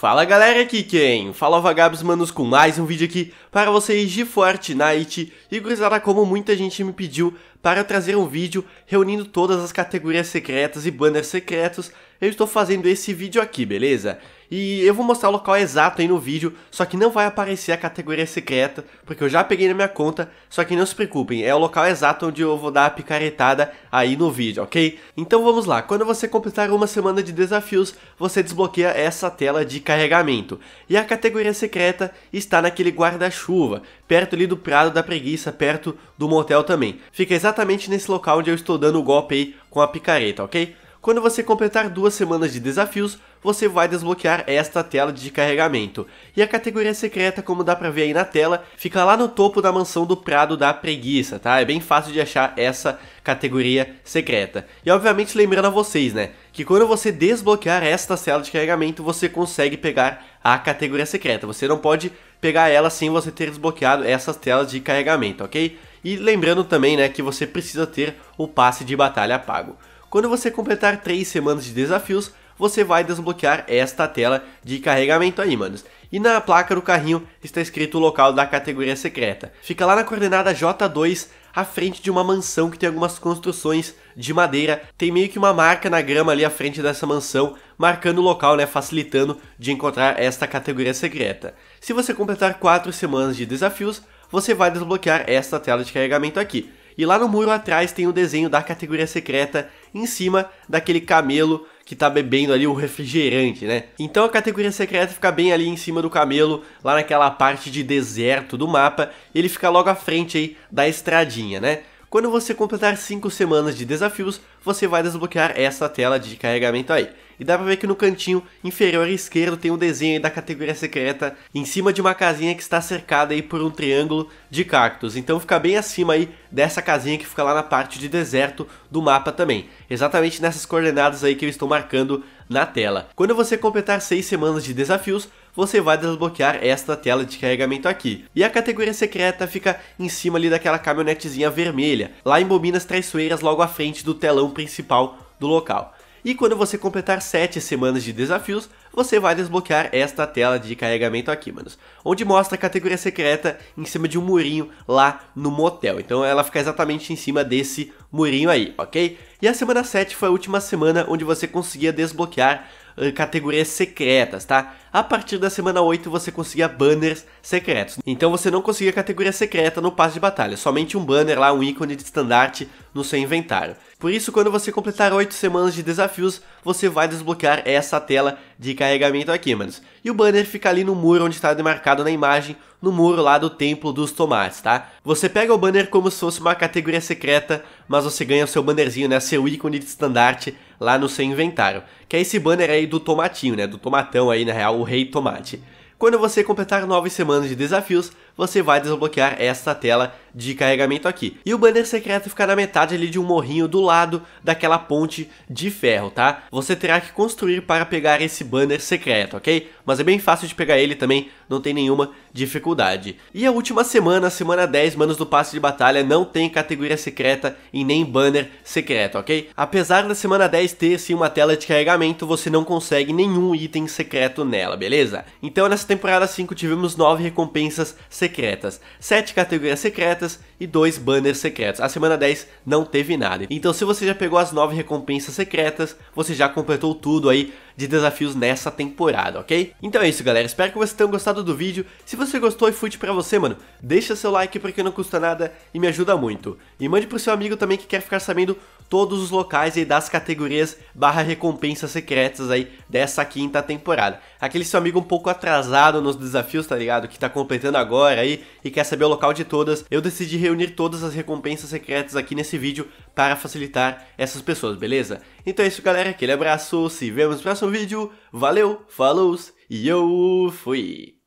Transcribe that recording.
Fala galera, aqui quem? Fala Vagabos Manos com mais um vídeo aqui para vocês de Fortnite e gurizada como muita gente me pediu para trazer um vídeo reunindo todas as categorias secretas e banners secretos, eu estou fazendo esse vídeo aqui, beleza? E eu vou mostrar o local exato aí no vídeo, só que não vai aparecer a categoria secreta, porque eu já peguei na minha conta, só que não se preocupem, é o local exato onde eu vou dar a picaretada aí no vídeo, ok? Então vamos lá, quando você completar uma semana de desafios, você desbloqueia essa tela de carregamento. E a categoria secreta está naquele guarda-chuva, perto ali do Prado da Preguiça, perto do motel também. Fica exatamente nesse local onde eu estou dando o golpe aí com a picareta, ok? Quando você completar duas semanas de desafios, você vai desbloquear esta tela de carregamento. E a categoria secreta, como dá pra ver aí na tela, fica lá no topo da mansão do Prado da Preguiça, tá? É bem fácil de achar essa categoria secreta. E obviamente lembrando a vocês, né, que quando você desbloquear esta tela de carregamento, você consegue pegar a categoria secreta. Você não pode pegar ela sem você ter desbloqueado essas telas de carregamento, ok? E lembrando também, né, que você precisa ter o passe de batalha pago. Quando você completar 3 semanas de desafios, você vai desbloquear esta tela de carregamento aí, manos. E na placa do carrinho está escrito o local da categoria secreta. Fica lá na coordenada J2, à frente de uma mansão que tem algumas construções de madeira. Tem meio que uma marca na grama ali à frente dessa mansão, marcando o local, né, facilitando de encontrar esta categoria secreta. Se você completar 4 semanas de desafios, você vai desbloquear esta tela de carregamento aqui. E lá no muro atrás tem o desenho da categoria secreta em cima daquele camelo que tá bebendo ali o refrigerante, né? Então a categoria secreta fica bem ali em cima do camelo, lá naquela parte de deserto do mapa, ele fica logo à frente aí da estradinha, né? Quando você completar 5 semanas de desafios, você vai desbloquear essa tela de carregamento aí. E dá pra ver que no cantinho inferior esquerdo tem um desenho da categoria secreta em cima de uma casinha que está cercada aí por um triângulo de cactos. Então fica bem acima aí dessa casinha que fica lá na parte de deserto do mapa também. Exatamente nessas coordenadas aí que eu estou marcando na tela. Quando você completar 6 semanas de desafios, você vai desbloquear esta tela de carregamento aqui. E a categoria secreta fica em cima ali daquela caminhonetezinha vermelha, lá em bobinas Traiçoeiras, logo à frente do telão principal do local. E quando você completar 7 semanas de desafios, você vai desbloquear esta tela de carregamento aqui, manos. Onde mostra a categoria secreta em cima de um murinho lá no motel. Então ela fica exatamente em cima desse murinho aí, ok? E a semana 7 foi a última semana onde você conseguia desbloquear categorias secretas, tá? A partir da semana 8 você conseguia banners secretos. Então você não conseguia categoria secreta no passe de batalha, somente um banner lá, um ícone de estandarte no seu inventário. Por isso, quando você completar 8 semanas de desafios, você vai desbloquear essa tela de carregamento aqui, manos. E o banner fica ali no muro onde está demarcado na imagem no muro lá do Templo dos Tomates, tá? Você pega o banner como se fosse uma categoria secreta, mas você ganha o seu bannerzinho, né? Seu ícone de estandarte lá no seu inventário. Que é esse banner aí do tomatinho, né? Do tomatão aí, na real, o rei tomate. Quando você completar 9 semanas de desafios, você vai desbloquear esta tela de carregamento aqui. E o banner secreto fica na metade ali de um morrinho do lado daquela ponte de ferro, tá? Você terá que construir para pegar esse banner secreto, ok? mas é bem fácil de pegar ele também, não tem nenhuma dificuldade. E a última semana, semana 10, Manos do Passe de Batalha, não tem categoria secreta e nem banner secreto, ok? Apesar da semana 10 ter sim uma tela de carregamento, você não consegue nenhum item secreto nela, beleza? Então nessa temporada 5 tivemos 9 recompensas secretas, 7 categorias secretas e 2 banners secretos. A semana 10 não teve nada. Então se você já pegou as 9 recompensas secretas, você já completou tudo aí de desafios nessa temporada, ok? Então é isso, galera. Espero que vocês tenham gostado do vídeo. Se você gostou e fute pra você, mano, deixa seu like porque não custa nada e me ajuda muito. E mande pro seu amigo também que quer ficar sabendo todos os locais aí das categorias barra recompensas secretas aí dessa quinta temporada. Aquele seu amigo um pouco atrasado nos desafios, tá ligado? Que tá completando agora aí e quer saber o local de todas, eu decidi reunir todas as recompensas secretas aqui nesse vídeo para facilitar essas pessoas, beleza? Então é isso galera, aquele abraço, se vemos no próximo vídeo, valeu, falou e eu fui!